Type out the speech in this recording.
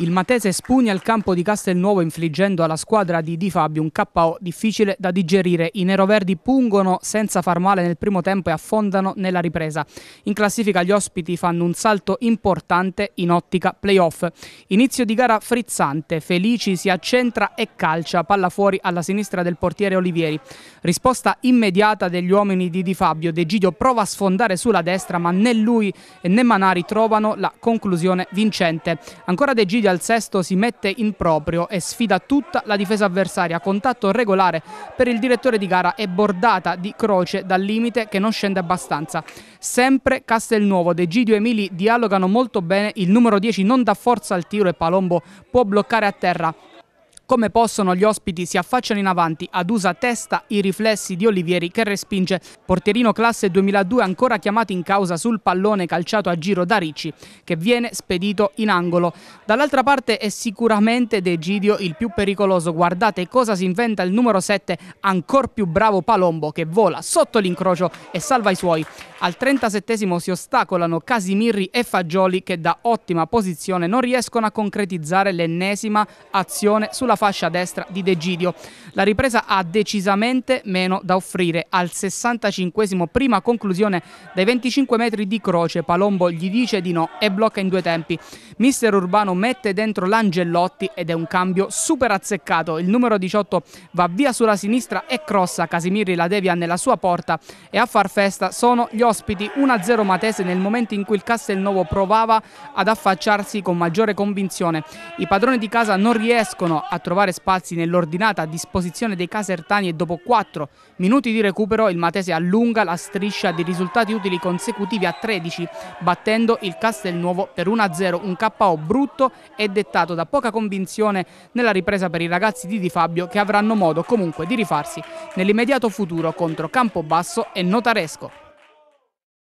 Il Matese spugna il campo di Castelnuovo infliggendo alla squadra di Di Fabio un KO difficile da digerire. I neroverdi pungono senza far male nel primo tempo e affondano nella ripresa. In classifica gli ospiti fanno un salto importante in ottica playoff. Inizio di gara frizzante, Felici si accentra e calcia, palla fuori alla sinistra del portiere Olivieri. Risposta immediata degli uomini di Di Fabio, De Gidio prova a sfondare sulla destra ma né lui né Manari trovano la conclusione vincente. Ancora De Gidio Giulia al sesto si mette in proprio e sfida tutta la difesa avversaria. Contatto regolare per il direttore di gara e bordata di croce dal limite che non scende abbastanza. Sempre Castelnuovo, De Gidio e Emili dialogano molto bene, il numero 10 non dà forza al tiro e Palombo può bloccare a terra come possono gli ospiti si affacciano in avanti ad usa testa i riflessi di Olivieri che respinge. Portierino classe 2002 ancora chiamato in causa sul pallone calciato a giro da Ricci che viene spedito in angolo. Dall'altra parte è sicuramente De Gidio il più pericoloso. Guardate cosa si inventa il numero 7 ancor più bravo Palombo che vola sotto l'incrocio e salva i suoi. Al 37 si ostacolano Casimirri e Fagioli che da ottima posizione non riescono a concretizzare l'ennesima azione sulla fascia destra di Degidio. La ripresa ha decisamente meno da offrire. Al 65 prima conclusione dai 25 metri di croce, Palombo gli dice di no e blocca in due tempi. Mister Urbano mette dentro l'Angellotti ed è un cambio super azzeccato. Il numero 18 va via sulla sinistra e crossa. Casimiri la devia nella sua porta e a far festa sono gli ospiti 1-0 Matese nel momento in cui il Castelnuovo provava ad affacciarsi con maggiore convinzione. I padroni di casa non riescono a trovare trovare spazi nell'ordinata disposizione dei casertani e dopo 4 minuti di recupero il Matese allunga la striscia di risultati utili consecutivi a 13, battendo il Castelnuovo per 1-0, un KO brutto e dettato da poca convinzione nella ripresa per i ragazzi di Di Fabio che avranno modo comunque di rifarsi nell'immediato futuro contro Campobasso e Notaresco.